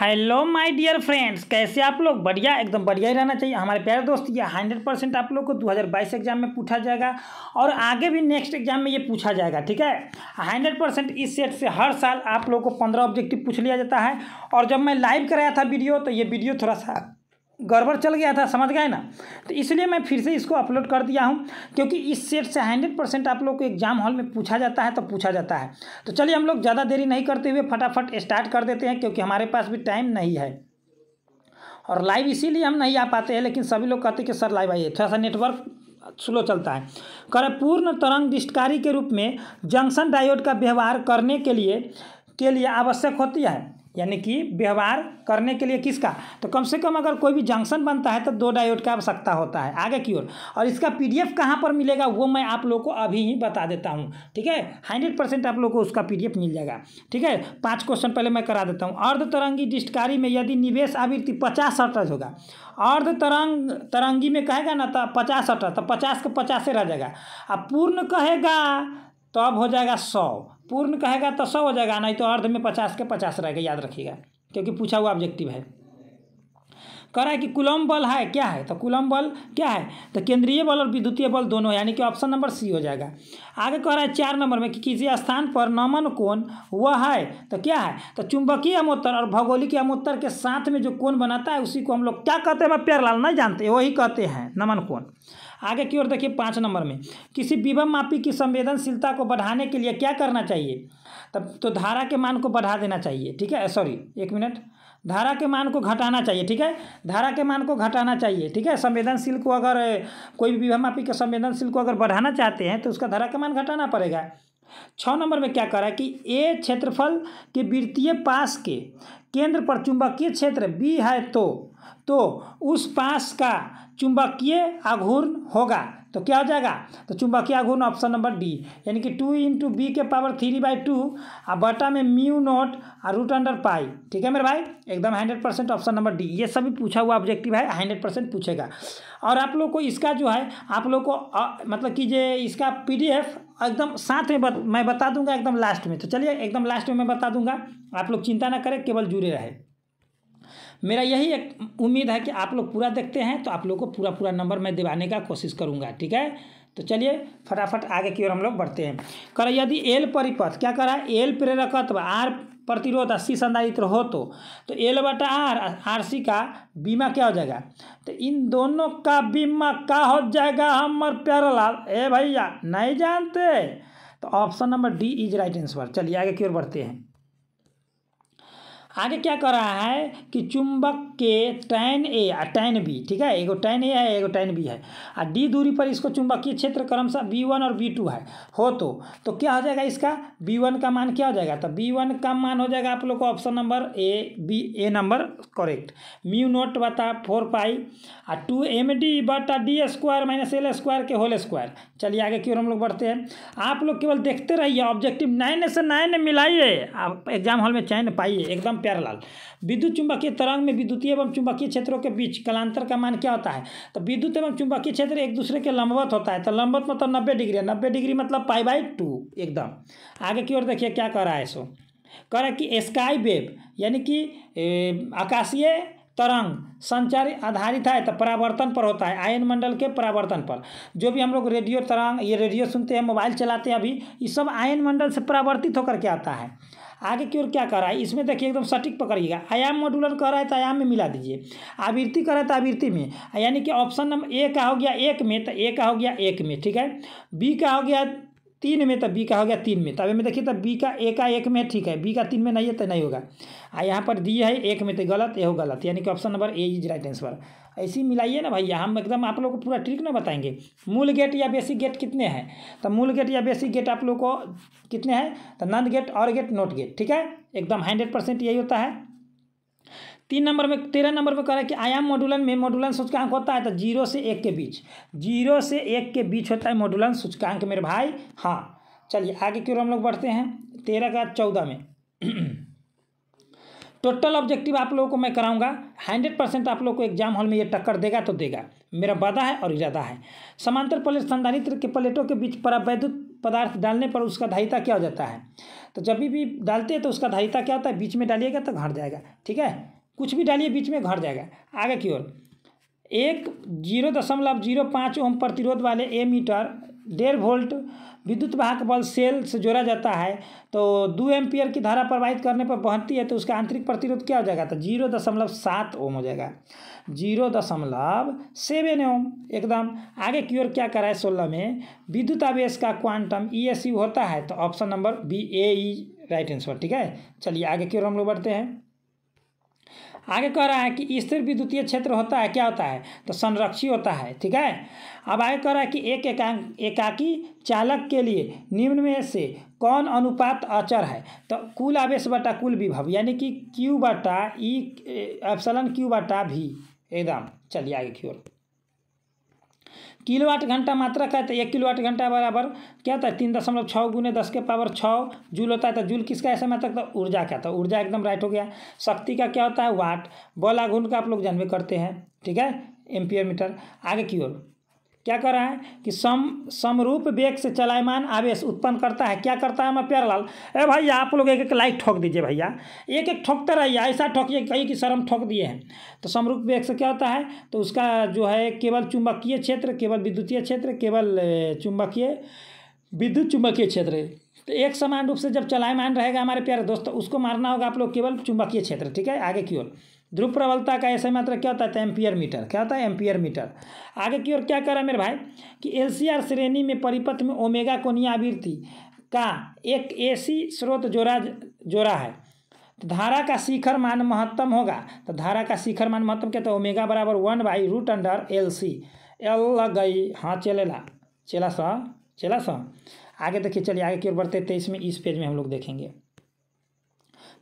hello my dear friends कैसे आप लोग बढ़िया एकदम बढ़िया ही रहना चाहिए हमारे प्यारे दोस्त ये हंड्रेड परसेंट आप लोग को 2022 एग्जाम में पूछा जाएगा और आगे भी नेक्स्ट एग्जाम में ये पूछा जाएगा ठीक है हंड्रेड परसेंट इस सेट से हर साल आप लोग को पंद्रह ऑब्जेक्टिव पूछ लिया जाता है और जब मैं लाइव कराया था वीडियो तो ये वीडियो थोड़ा सा गड़बड़ चल गया था समझ गए ना तो इसलिए मैं फिर से इसको अपलोड कर दिया हूँ क्योंकि इस सेट से हंड्रेड परसेंट आप लोग को एग्जाम हॉल में पूछा जाता है तो पूछा जाता है तो चलिए हम लोग ज़्यादा देरी नहीं करते हुए फटाफट स्टार्ट कर देते हैं क्योंकि हमारे पास भी टाइम नहीं है और लाइव इसीलिए हम नहीं आ पाते हैं लेकिन सभी लोग कहते हैं कि सर लाइव आइए थोड़ा सा नेटवर्क स्लो चलता है कर पूर्ण तरंग दिष्टकारी के रूप में जंक्शन डायोड का व्यवहार करने के लिए के लिए आवश्यक होती है यानी कि व्यवहार करने के लिए किसका तो कम से कम अगर कोई भी जंक्शन बनता है तो दो डायोड का आवश्यकता होता है आगे की ओर और इसका पी डी कहाँ पर मिलेगा वो मैं आप लोग को अभी ही बता देता हूँ ठीक है हंड्रेड परसेंट आप लोग को उसका पी मिल जाएगा ठीक है पाँच क्वेश्चन पहले मैं करा देता हूँ अर्ध तरंगी डिस्टकारी में यदि निवेश आवृत्ति पचास अटज होगा अर्ध तरंग तरंगी में कहेगा ना तो पचास अटज तो पचास के पचास रह जाएगा अब पूर्ण कहेगा तब हो जाएगा सौ पूर्ण कहेगा तो सौ हो जाएगा नहीं तो अर्ध में पचास के पचास रहेगा याद रखिएगा क्योंकि पूछा हुआ ऑब्जेक्टिव है कह रहा है कि कुलम बल है क्या है तो कुलम बल क्या है तो केंद्रीय बल और विद्युतीय बल दोनों यानी कि ऑप्शन नंबर सी हो जाएगा आगे कह रहा है चार नंबर में कि किसी स्थान पर नमन कोण वह है तो क्या है तो चुंबकीय अमोत्तर और भौगोलिक अमोत्तर के साथ में जो कोण बनाता है उसी को हम लोग क्या कहते हैं लाल नहीं जानते वही कहते हैं नमन कोण आगे की ओर देखिए पाँच नंबर में किसी विभम मापी की संवेदनशीलता को बढ़ाने के लिए क्या करना चाहिए तब तो धारा के मान को बढ़ा देना चाहिए ठीक है सॉरी एक मिनट धारा के मान को घटाना चाहिए ठीक है धारा के मान को घटाना चाहिए ठीक है संवेदनशील को अगर कोई भी मापी के संवेदनशील को अगर बढ़ाना चाहते हैं तो उसका धारा के मान घटाना पड़ेगा छः नंबर में क्या कर रहा है कि ए क्षेत्रफल के वित्तीय पास के केंद्र पर चुंबकीय क्षेत्र बी है तो तो उस पास का चुंबकीय आघूर्ण होगा तो क्या हो जाएगा तो चुंबकीय आघूर्ण ऑप्शन नंबर डी यानी कि टू इंटू बी के पावर थ्री बाई टू और बटा में म्यू नोट और रूट अंडर पाई ठीक है मेरे भाई एकदम hundred percent option number D ये सभी पूछा हुआ ऑब्जेक्टिव है हंड्रेड परसेंट पूछेगा और आप लोग को इसका जो है आप लोग को आ, मतलब कि इसका पी एकदम साथ में बत, मैं बता दूंगा एकदम लास्ट में तो चलिए एकदम लास्ट में मैं बता दूंगा आप लोग चिंता ना करें केवल जुड़े रहे मेरा यही एक उम्मीद है कि आप लोग पूरा देखते हैं तो आप लोग को पूरा पूरा नंबर मैं दिवाने का कोशिश करूँगा ठीक है तो चलिए फटाफट आगे की ओर हम लोग बढ़ते हैं कर यदि एल परिपथ क्या करा एल प्रेरकत्व आर प्रतिरोध अस्सी संधारित्र हो तो तो एल बटा आर आर सी का बीमा क्या हो जाएगा तो इन दोनों का बीमा का हो जाएगा हमार प्यारा लाल ए भैया नहीं जानते तो option number D is right answer चलिए आगे की ओर बढ़ते हैं आगे क्या कर रहा है कि चुंबक के टैन ए और टैन बी ठीक है एगो टैन ए है एगो टैन बी है और डी दूरी पर इसको चुंबकीय क्षेत्र क्रमशः बी वन और बी टू है हो तो तो क्या हो जाएगा इसका बी वन का मान क्या हो जाएगा तो बी वन का मान हो जाएगा आप लोग को option number A B A number correct mu naught बता फोर पाई और two M D but D square minus L square के होल स्क्वायर चलिए आगे की ओर हम लोग बढ़ते हैं आप लोग केवल देखते रहिए ऑब्जेक्टिव नाइन से नाइन मिलाइए आप एग्जाम हॉल में चैन पाइए एकदम प्यारलाल विद्युत चुंबकीय तरंग में विद्युतीय एवं चुंबकीय क्षेत्रों के बीच कलांतर का मान क्या होता है तो विद्युत एवं चुंबकीय क्षेत्र एक दूसरे के लंबवत होता है तो लंबवत मतलब नब्बे डिग्री है नब्बे डिग्री मतलब पाई बाई टू एकदम आगे की ओर देखिए क्या कर रहा है सो कह रहा है कि स्काई वेव यानी कि आकाशीय तरंग संचार आधारित है तो परावर्तन पर होता है आयन मंडल के परावर्तन पर जो भी हम लोग रेडियो तरंग ये रेडियो सुनते हैं मोबाइल चलाते हैं अभी ये सब आयन मंडल से परावर्तित होकर के आता है आगे की ओर क्या कर रहा है इसमें देखिए एकदम सटीक पकड़िएगा आयाम मॉडुलन कर रहा है तो आयाम में मिला दीजिए आवृत्ति कर रहा है तो आवृत्ति में यानी कि ऑप्शन नंबर ए का हो गया एक में तो ए का हो गया एक में ठीक है बी का हो गया तीन में तो बी का हो गया तीन में तब तो में देखिए तो बी का ए का एक में ठीक है बी का तीन में नहीं है तो नहीं होगा आ यहाँ पर दी है एक में तो गलत ये हो गलत यानी कि option number A is right answer ऐसी मिलाइए ना भैया हम एकदम आप लोग को पूरा ट्रिक ना बताएंगे मूल गेट या बेसिक गेट कितने हैं तो मूल गेट या बेसिक गेट आप लोग को कितने हैं तो नंद गेट और गेट नोट गेट ठीक है एकदम हंड्रेड परसेंट यही होता है तीन नंबर में तेरह नंबर में कह रहा है कि आयाम मॉडुलन में मॉडुलन सूचकांक होता है तो जीरो से एक के बीच जीरो से एक के बीच होता है मॉडुलन सूचकांक मेरे भाई हाँ चलिए आगे की ओर हम लोग बढ़ते हैं तेरह का चौदह में टोटल ऑब्जेक्टिव आप लोगों को मैं कराऊंगा हंड्रेड परसेंट आप लोगों को एग्जाम हॉल में ये टक्कर देगा तो देगा मेरा वादा है और इरादा है समांतर प्लेट संधारित्र के प्लेटों के बीच पर वैद्युत पदार्थ डालने पर उसका धारिता क्या हो जाता है तो जब भी डालते हैं तो उसका धारिता क्या होता है बीच में डालिएगा तो घट जाएगा ठीक है कुछ भी डालिए बीच में घट जाएगा आगे की ओर एक जीरो दशमलव जीरो पाँच ओम प्रतिरोध वाले ए मीटर डेढ़ वोल्ट विद्युत वाहक बल सेल से जोड़ा जाता है तो दो एम्पियर की धारा प्रवाहित करने पर बहती है तो उसका आंतरिक प्रतिरोध क्या हो जाएगा तो जीरो दशमलव सात ओम हो जाएगा जीरो दशमलव सेवन ओम एकदम आगे की ओर क्या करा है सोलह में विद्युत आवेश का क्वांटम ई एस होता है तो option number B A E right answer ठीक है चलिए आगे की ओर हम लोग बढ़ते हैं आगे कह रहा है कि स्थिर विद्युतीय क्षेत्र होता है क्या होता है तो संरक्षी होता है ठीक है अब आगे कह रहा है कि एक एका एकाकी चालक के लिए निम्न में से कौन अनुपात अचर है तो कुल आवेश बटा कुल विभव यानी कि क्यू बटा ई एफसलन क्यू बटा भी एकदम चलिए आगे की ओर किलोवाट घंटा मात्रा का है एक किलोवाट घंटा बराबर क्या होता है तीन दशमलव छः गुने दस के पावर छः जूल होता है तो जूल किसका ऐसा तक था तो ऊर्जा का तो ऊर्जा एकदम राइट हो गया शक्ति का क्या होता है वाट बल आघुन का आप लोग जानवे करते हैं ठीक है एम्पियर मीटर आगे की ओर क्या कर रहा है कि सम समरूप वेग से चलायमान आवेश उत्पन्न करता है क्या करता है मैं प्यारलाल अरे भाई आप लोग एक एक लाइक ठोक दीजिए भैया एक एक ठोकते रहिए ऐसा ठोकिए कहीं कि सर हम ठोक दिए हैं तो समरूप वेग से क्या होता है तो उसका जो है केवल चुंबकीय क्षेत्र केवल विद्युतीय क्षेत्र केवल चुंबकीय विद्युत चुंबकीय क्षेत्र तो एक समान रूप से जब चलायमान रहेगा हमारे प्यारे दोस्तों तो उसको मारना होगा आप लोग केवल चुंबकीय क्षेत्र ठीक है आगे की ओर ध्रुव प्रबलता का ऐसे मात्रा क्या होता है तो एम्पियर मीटर क्या होता है एम्पियर मीटर आगे की ओर क्या कर रहा है मेरे भाई कि एलसीआर श्रेणी में परिपथ में ओमेगा को आवृत्ति का एक एसी स्रोत जोड़ा जोड़ा है तो धारा का शिखर मान महत्तम होगा तो धारा का शिखर मान महत्तम क्या तो ओमेगा बराबर one by root under L C एल गई हाँ चलेला चला सा चला सा आगे देखिए चलिए आगे की ओर बढ़ते तेईस में इस पेज में हम लोग देखेंगे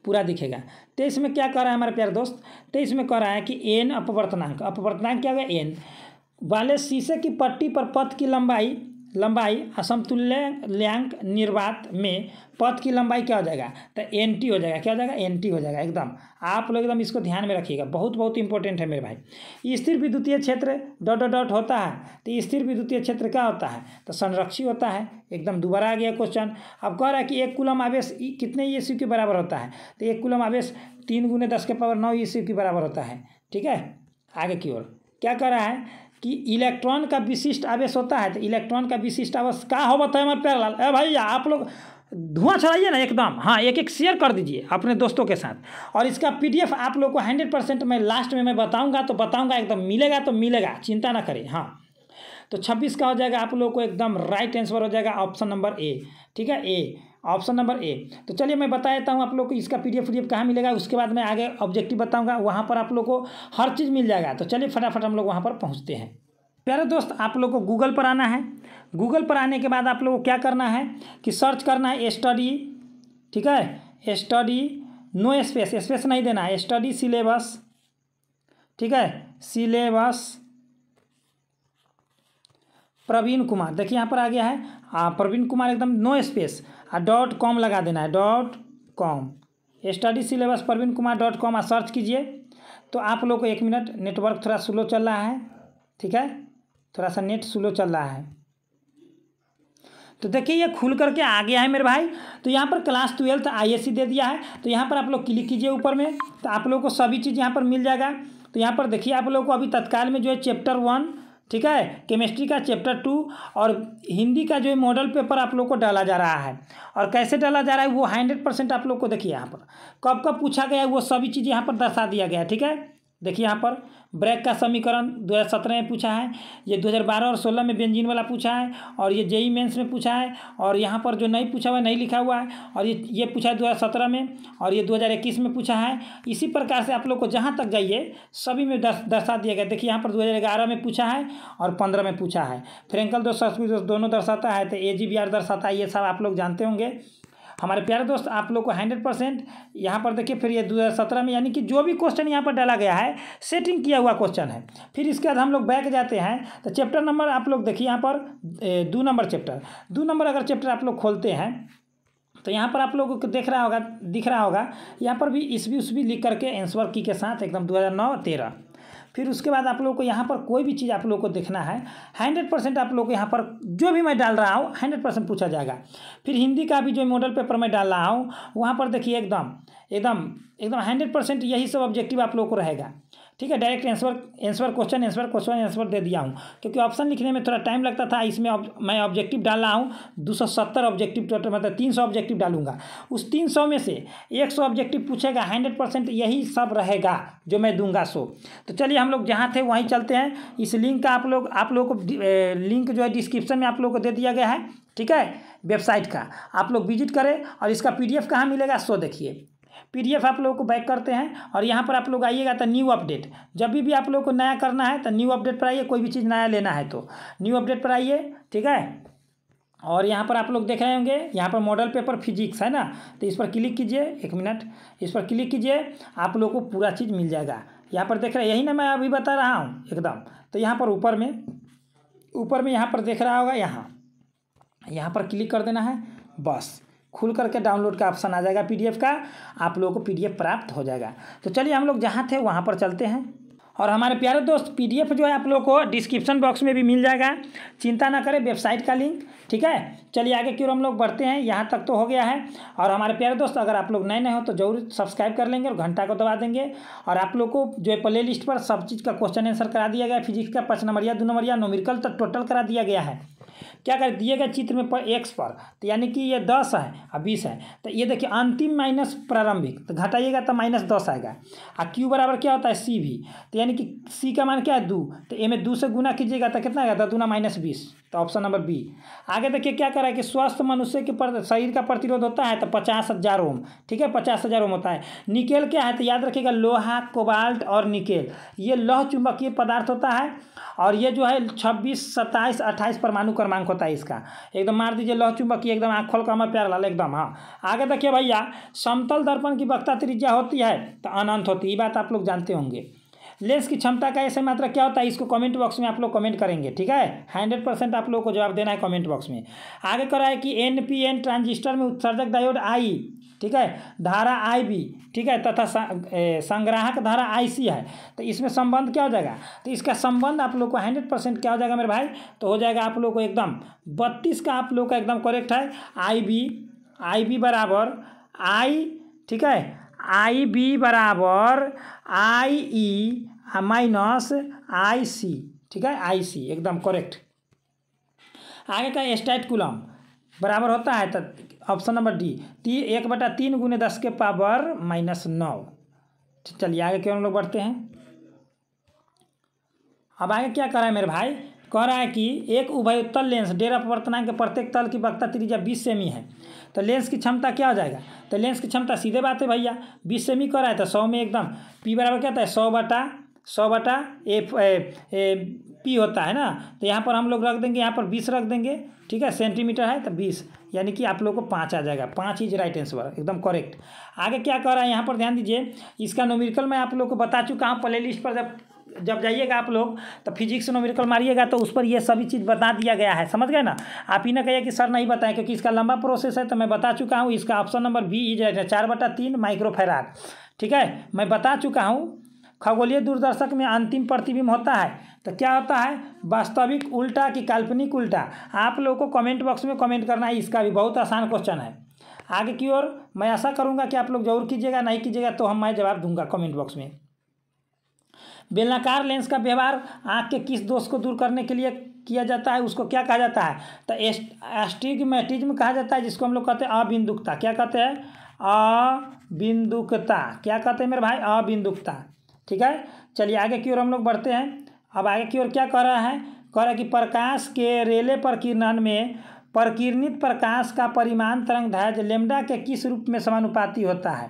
पूरा दिखेगा तेईस तो में क्या कह रहा है हमारे प्यारे दोस्त तेईस तो में कह रहा है कि एन अपवर्तनांक अपवर्तनांक क्या होगा एन वाले शीशे की पट्टी पर पथ की लंबाई लंबाई असमतुल्यांक निर्वात में पथ की लंबाई क्या हो जाएगा तो एन हो जाएगा क्या हो जाएगा एन हो जाएगा एकदम आप लोग एकदम इसको ध्यान में रखिएगा बहुत बहुत इंपॉर्टेंट है मेरे भाई स्थिर विद्युतीय क्षेत्र डॉट डॉट डॉट होता है तो स्थिर विद्युतीय क्षेत्र क्या होता है तो संरक्षी होता है एकदम दोबारा आ गया क्वेश्चन अब कह रहा है कि एक कुलम आवेश कितने ई e के बराबर होता है तो एक कुलम आवेश तीन गुने दस के पावर नौ ई e के बराबर होता है ठीक है आगे की ओर क्या कर रहा है कि इलेक्ट्रॉन का विशिष्ट आवेश होता है तो इलेक्ट्रॉन का विशिष्ट आवेश का हो बताए हमारे प्यारलाल अरे भाई आप लोग धुआं चढ़ाइए ना एकदम हाँ एक एक शेयर कर दीजिए अपने दोस्तों के साथ और इसका पीडीएफ आप लोग को हंड्रेड परसेंट मैं लास्ट में मैं बताऊंगा तो बताऊंगा एकदम मिलेगा तो मिलेगा चिंता ना करें हाँ तो छब्बीस का हो जाएगा आप लोग को एकदम राइट आंसर हो जाएगा ऑप्शन नंबर ए ठीक है ए ऑप्शन नंबर ए तो चलिए मैं बता देता हूँ आप लोग को इसका पी डी एफ कहाँ मिलेगा उसके बाद मैं आगे ऑब्जेक्टिव बताऊँगा वहाँ पर आप लोग को हर चीज़ मिल जाएगा तो चलिए फटाफट हम लोग वहाँ पर पहुँचते हैं प्यारे दोस्त आप लोग को गूगल पर आना है गूगल पर आने के बाद आप लोग को क्या करना है कि सर्च करना है स्टडी ठीक है स्टडी नो स्पेस स्पेस नहीं देना है स्टडी सिलेबस ठीक है सिलेबस प्रवीण कुमार देखिए यहाँ पर आ गया है हाँ, प्रवीण कुमार एकदम नो स्पेस आ डॉट कॉम लगा देना है dot com study syllabus Praveen Kumar dot com आ सर्च कीजिए तो आप लोग को एक मिनट नेटवर्क थोड़ा स्लो चल रहा है ठीक है थोड़ा सा नेट स्लो चल रहा है तो देखिए ये खुल करके आ गया है मेरे भाई तो यहाँ पर क्लास ट्वेल्थ आईएससी दे दिया है तो यहाँ पर आप लोग क्लिक कीजिए ऊपर में तो आप लोगों को सभी चीज़ यहाँ पर मिल जाएगा तो यहाँ पर देखिए आप लोगों को अभी तत्काल में जो है चैप्टर वन ठीक है केमिस्ट्री का चैप्टर टू और हिंदी का जो मॉडल पेपर आप लोग को डाला जा रहा है और कैसे डाला जा रहा है वो हंड्रेड परसेंट आप लोग को देखिए यहाँ पर कब कब पूछा गया है वो सभी चीज़ यहाँ पर दर्शा दिया गया ठीक है देखिए यहाँ पर ब्रैक का समीकरण 2017 में पूछा है ये 2012 और 16 में बेंजीन वाला पूछा है और ये जेई मेंस में पूछा है और यहाँ पर जो नहीं पूछा हुआ नहीं लिखा हुआ है और ये ये पूछा है 2017 में और ये 2021 में पूछा है इसी प्रकार से आप लोग को जहाँ तक जाइए सभी में दर्शा दिया गया देखिए यहाँ पर ग्यारह में पूछा है और पंद्रह में पूछा है फ्रेंकल दोस्त दोनों दर्शाता है तो ए दर्शाता है ये सब आप लोग जानते होंगे हमारे प्यारे दोस्त आप लोग को हंड्रेड परसेंट यहाँ पर देखिए फिर ये दो में यानी कि जो भी क्वेश्चन यहाँ पर डाला गया है सेटिंग किया हुआ क्वेश्चन है फिर इसके बाद हम लोग बैक जाते हैं तो चैप्टर नंबर आप लोग देखिए यहाँ पर दो नंबर चैप्टर दो नंबर अगर चैप्टर आप लोग खोलते हैं तो यहाँ पर आप लोगों को देख रहा होगा दिख रहा होगा यहाँ पर भी इस भी उस भी लिख करके एंसवर की के साथ एकदम दो हज़ार नौ तेरह फिर उसके बाद आप लोग को यहाँ पर कोई भी चीज़ आप लोग को देखना है हंड्रेड परसेंट आप लोग को यहाँ पर जो भी मैं डाल रहा हूँ हंड्रेड परसेंट पूछा जाएगा फिर हिंदी का भी जो मॉडल पेपर मैं डाल रहा हूँ वहाँ पर देखिए एकदम एकदम एकदम हंड्रेड परसेंट यही सब ऑब्जेक्टिव आप लोग को रहेगा ठीक है direct answer answer question answer question answer दे दिया हूँ क्योंकि ऑप्शन लिखने में थोड़ा टाइम लगता था इसमें मैं ऑब्जेक्टिव डाल रहा हूँ दो सौ सत्तर ऑब्जेक्टिव टोटल मतलब तीन सौ ऑब्जेक्टिव डालूंगा उस तीन सौ में से एक सौ ऑब्जेक्टिव पूछेगा हंड्रेड परसेंट यही सब रहेगा जो मैं दूंगा सो तो चलिए हम लोग जहाँ थे वहीं चलते हैं इस लिंक का आप लोग आप लोग को लिंक जो है डिस्क्रिप्शन में आप लोग को दे दिया गया है ठीक है वेबसाइट का आप लोग विजिट करें और इसका एफ कहाँ मिलेगा सो देखिए एफ आप लोगों को बैक करते हैं और यहाँ पर आप लोग आइएगा तो न्यू अपडेट जब भी भी आप लोगों को नया करना है तो न्यू अपडेट पर आइए कोई भी चीज़ नया लेना है तो न्यू अपडेट पर आइए ठीक है और यहाँ पर आप लोग देख रहे होंगे यहाँ पर मॉडल पेपर फिजिक्स है ना तो इस पर क्लिक कीजिए एक मिनट इस पर क्लिक कीजिए आप लोग को पूरा चीज़ मिल जाएगा यहाँ पर देख रहे यही ना मैं अभी बता रहा हूँ एकदम तो यहाँ पर ऊपर में ऊपर में यहाँ पर देख रहा होगा यहाँ यहाँ पर क्लिक कर देना है बस खुल करके डाउनलोड का ऑप्शन आ जाएगा पीडीएफ का आप लोगों को पीडीएफ प्राप्त हो जाएगा तो चलिए हम लोग जहाँ थे वहाँ पर चलते हैं और हमारे प्यारे दोस्त पीडीएफ जो है आप लोग को डिस्क्रिप्शन बॉक्स में भी मिल जाएगा चिंता ना करें वेबसाइट का लिंक ठीक है चलिए आगे क्यों हम लोग बढ़ते हैं यहाँ तक तो हो गया है और हमारे प्यारे दोस्त अगर आप लोग नए नए हो तो जरूर सब्सक्राइब कर लेंगे और घंटा को दबा देंगे और आप लोग को जो है प्ले लिस्ट पर सब चीज़ का क्वेश्चन आंसर करा दिया गया फिजिक्स का पाँच नंबरिया दो नंबरिया नोमिकल तक टोटल करा दिया गया है क्या कर दिए गए चित्र में पर एक्स पर तो यानी कि ये दस है और बीस है तो ये देखिए अंतिम माइनस प्रारंभिक तो घटाइएगा तो माइनस दस आएगा और क्यू बराबर क्या होता है सी भी तो यानी कि सी का मान क्या है दो तो ए में दो से गुना कीजिएगा तो कितना आएगा दस दूना माइनस बीस तो ऑप्शन नंबर बी आगे देखिए क्या करा है कि स्वस्थ मनुष्य के शरीर का प्रतिरोध होता है तो पचास हज़ार ओम ठीक है पचास हज़ार ओम होता है निकेल क्या है तो याद रखिएगा लोहा कोबाल्ट और निकेल ये लौह चुंबकीय पदार्थ होता है और ये जो है छब्बीस सत्ताईस अट्ठाईस परमाणु क्रमांक होता है इसका एकदम मार दीजिए लह चुंबक एकदम आँख खोल कमा प्यार लाल एकदम हाँ आगे देखिए भैया समतल दर्पण की वक्ता त्रिज्या होती है तो अनंत होती है ये बात आप लोग जानते होंगे लेंस की क्षमता का ऐसे मात्रा क्या होता है इसको कमेंट बॉक्स में आप लोग कमेंट करेंगे ठीक है हंड्रेड परसेंट आप लोग को जवाब देना है कमेंट बॉक्स में आगे कराए है कि एन पी एन ट्रांजिस्टर में उत्सर्जक डायोड आई ठीक है धारा आई बी ठीक है तथा संग्राहक धारा आई सी है तो इसमें संबंध क्या हो जाएगा तो इसका संबंध आप लोग को हंड्रेड परसेंट क्या हो जाएगा मेरे भाई तो हो जाएगा आप लोग को एकदम बत्तीस का आप लोग का एकदम करेक्ट है आई बी आई बी बराबर आई ठीक है आई बी बराबर आई ई माइनस आई सी ठीक है आई सी एकदम करेक्ट आगे का स्टैट कुलम बराबर होता है तो ऑप्शन नंबर डी ती एक बटा तीन गुने दस के पावर माइनस नौ चलिए आगे क्यों हम लोग बढ़ते हैं अब आगे क्या कर रहा है मेरे भाई कह रहा है कि एक उभयोत्तल लेंस डेरा अपवर्तनांक के प्रत्येक तल की वक्ता त्रिज्या बीस सेमी है तो लेंस की क्षमता क्या हो जाएगा तो लेंस की क्षमता सीधे बात है भैया बीस सेमी कह रहा है तो सौ में एकदम पी बराबर क्या है सौ बटा सौ बटा एफ ए, पी होता है ना तो यहाँ पर हम लोग रख देंगे यहाँ पर बीस रख देंगे ठीक है सेंटीमीटर है तो बीस यानी कि आप लोग को पाँच आ जाएगा पाँच इज राइट आंसर एकदम करेक्ट आगे क्या कर रहा है यहाँ पर ध्यान दीजिए इसका नोमिकल मैं आप लोग को बता चुका हूँ प्ले लिस्ट पर जब जब जाइएगा आप लोग तो फिजिक्स नोमिकल मारिएगा तो उस पर ये सभी चीज़ बता दिया गया है समझ गए ना आप ही ना कहिए कि सर नहीं बताएं क्योंकि इसका लंबा प्रोसेस है तो मैं बता चुका हूँ इसका option number B is right चार बटा तीन माइक्रोफेरार ठीक है मैं बता चुका हूँ खगोलीय दूरदर्शक में अंतिम प्रतिबिंब होता है तो क्या होता है वास्तविक उल्टा कि काल्पनिक उल्टा आप लोगों को कमेंट बॉक्स में कमेंट करना है इसका भी बहुत आसान क्वेश्चन है आगे की ओर मैं ऐसा करूंगा कि आप लोग जरूर कीजिएगा नहीं कीजिएगा तो हम मैं जवाब दूंगा कमेंट बॉक्स में बेलनाकार लेंस का व्यवहार आँख के किस दोष को दूर करने के लिए किया जाता है उसको क्या कहा जाता है तो एस्टिगमेटिज्म कहा जाता है जिसको हम लोग कहते हैं अबिंदुकता क्या कहते हैं अबिंदुकता क्या कहते हैं मेरे भाई अबिंदुकता ठीक है चलिए आगे की ओर हम लोग बढ़ते हैं अब आगे की ओर क्या कह रहा है कह रहा है कि प्रकाश के रेले प्रकीर्णन में प्रकीर्णित प्रकाश का परिमाण तरंग दैर्घ्य लेमडा के किस रूप में समानुपाती होता है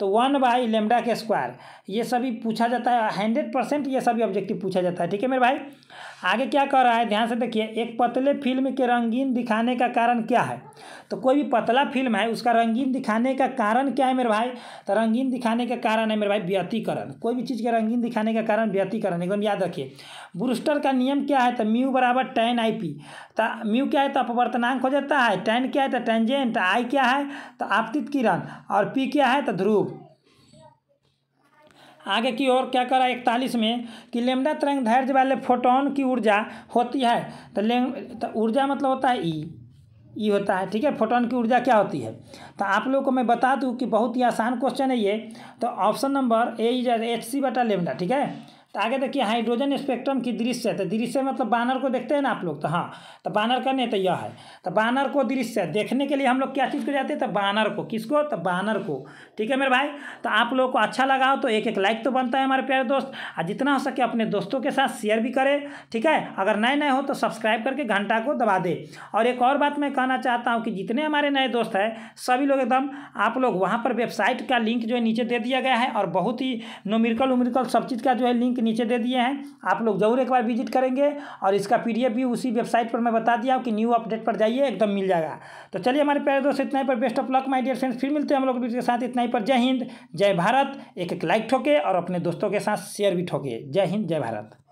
तो वन बाई लेमडा के स्क्वायर ये सभी पूछा जाता है हंड्रेड परसेंट ये सभी ऑब्जेक्टिव पूछा जाता है ठीक है मेरे भाई आगे क्या कह रहा है ध्यान से देखिए एक पतले फिल्म के रंगीन दिखाने का कारण क्या है तो कोई भी पतला फिल्म है उसका रंगीन दिखाने का कारण क्या है मेरे भाई तो रंगीन दिखाने का कारण है मेरे भाई व्यतीकरण कोई भी चीज़ के रंगीन दिखाने का कारण व्यतीकरण एकदम याद रखिए ब्रूस्टर का नियम क्या है तो म्यू बराबर टेन आई पी तो म्यू क्या है तो अपवर्तनांक हो जाता है टेन क्या है तो टेंजेंट आई क्या है तो आपतित किरण और पी क्या है तो ध्रुव आगे की ओर क्या करा इकतालीस में कि लेमडा तरंग धैर्य वाले फोटोन की ऊर्जा होती है तो ले तो ऊर्जा मतलब होता है ई ई होता है ठीक है फोटोन की ऊर्जा क्या होती है तो आप लोगों को मैं बता दूँ कि बहुत ही आसान क्वेश्चन है ये तो option number A is H C बटा लेमडा ठीक है तो आगे देखिए हाइड्रोजन स्पेक्ट्रम की दृश्य तो दृश्य मतलब बानर को देखते हैं ना आप लोग तो हाँ तो बानर का नहीं तो यह है तो बानर को दृश्य देखने के लिए हम लोग क्या चीज़ को जाते हैं तो बानर को किसको तो बानर को ठीक है मेरे भाई तो आप लोगों को अच्छा लगा हो तो एक एक लाइक तो बनता है हमारे प्यारे दोस्त और जितना हो सके अपने दोस्तों के साथ शेयर भी करें ठीक है अगर नए नए हो तो सब्सक्राइब करके घंटा को दबा दे और एक और बात मैं कहना चाहता हूँ कि जितने हमारे नए दोस्त हैं सभी लोग एकदम आप लोग वहाँ पर वेबसाइट का लिंक जो है नीचे दे दिया गया है और बहुत ही नोमिरिकल उमिरकल सब चीज़ का जो है लिंक नीचे दे दिए हैं आप लोग ज़रूर एक बार विजिट करेंगे और इसका पी भी उसी वेबसाइट पर मैं बता दिया कि न्यू अपडेट पर जाइए एकदम मिल जाएगा तो चलिए हमारे प्यारे दोस्त इतना ही पर best of luck my dear friends फिर मिलते हैं हम लोग के साथ इतना ही पर जय हिंद जय भारत एक एक लाइक ठोके और अपने दोस्तों के साथ शेयर भी ठोके जय हिंद जय भारत